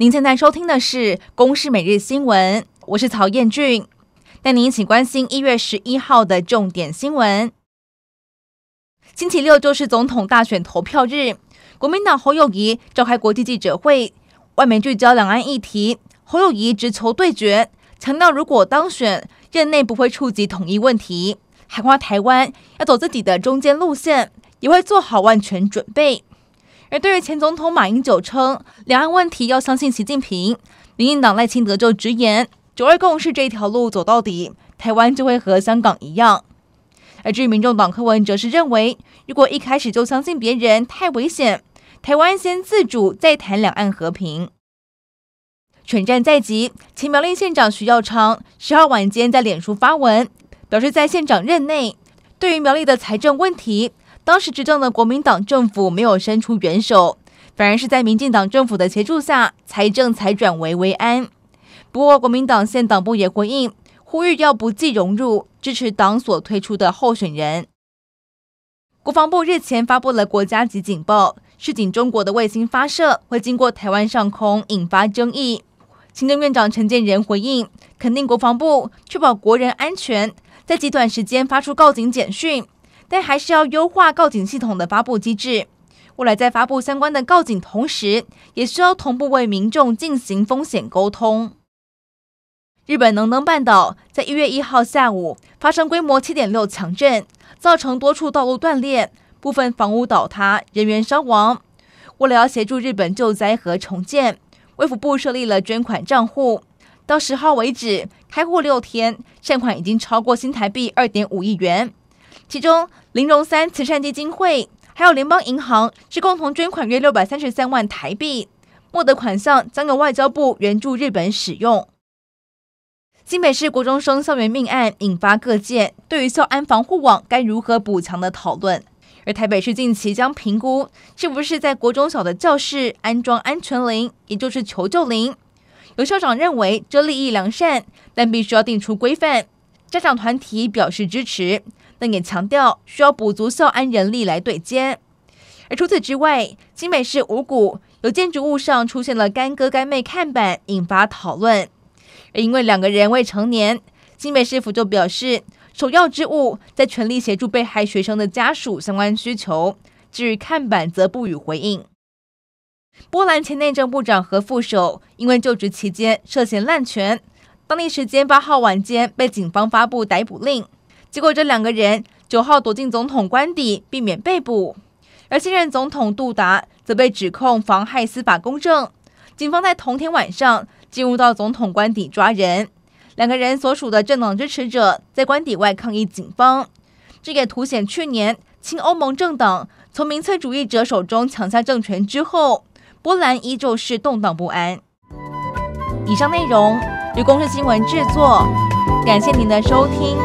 您现在收听的是《公视每日新闻》，我是曹燕俊，带您一起关心一月十一号的重点新闻。星期六就是总统大选投票日，国民党侯友谊召开国际记者会，外媒聚焦两岸议题。侯友谊直球对决，强调如果当选，任内不会触及统一问题，还夸台湾要走自己的中间路线，也会做好万全准备。而对于前总统马英九称两岸问题要相信习近平，民进党赖清德就直言“九二共识”这一条路走到底，台湾就会和香港一样。而至于民众党柯文哲是认为，如果一开始就相信别人太危险，台湾先自主再谈两岸和平。全战在即，前苗栗县长徐耀昌十号晚间在脸书发文表示，在县长任内，对于苗栗的财政问题。当时执政的国民党政府没有伸出援手，反而是在民进党政府的协助下，财政才转危为安。不过，国民党县党部也回应，呼吁要不计融入支持党所推出的候选人。国防部日前发布了国家级警报，示警中国的卫星发射会经过台湾上空，引发争议。行政院长陈建仁回应，肯定国防部确保国人安全，在极短时间发出告警简讯。但还是要优化告警系统的发布机制。未来在发布相关的告警同时，也需要同步为民众进行风险沟通。日本能登半岛在一月一号下午发生规模七点六强震，造成多处道路断裂、部分房屋倒塌、人员伤亡。为了要协助日本救灾和重建，卫福部设立了捐款账户。到十号为止，开户六天，善款已经超过新台币二点五亿元。其中，零荣三慈善基金会还有联邦银行是共同捐款约六百三十三万台币，募得款项将由外交部援助日本使用。新北市国中生校园命案引发各界对于校安防护网该如何补强的讨论，而台北市近期将评估是不是在国中小的教室安装安全铃，也就是求救铃。有校长认为这利益良善，但必须要定出规范。家长团体表示支持，但也强调需要补足校安人力来对接。而除此之外，新美市五谷有建筑物上出现了“干哥干妹”看板，引发讨论。而因为两个人未成年，新美市府就表示首要之务在全力协助被害学生的家属相关需求。至于看板，则不予回应。波兰前内政部长和副手因为就职期间涉嫌滥权。当地时间八号晚间，被警方发布逮捕令。结果，这两个人九号躲进总统官邸，避免被捕。而现任总统杜达则被指控妨害司法公正。警方在同天晚上进入到总统官邸抓人。两个人所属的政党支持者在官邸外抗议警方。这也凸显去年亲欧盟政党从民粹主义者手中抢下政权之后，波兰依旧是动荡不安。以上内容。由公视新闻制作，感谢您的收听。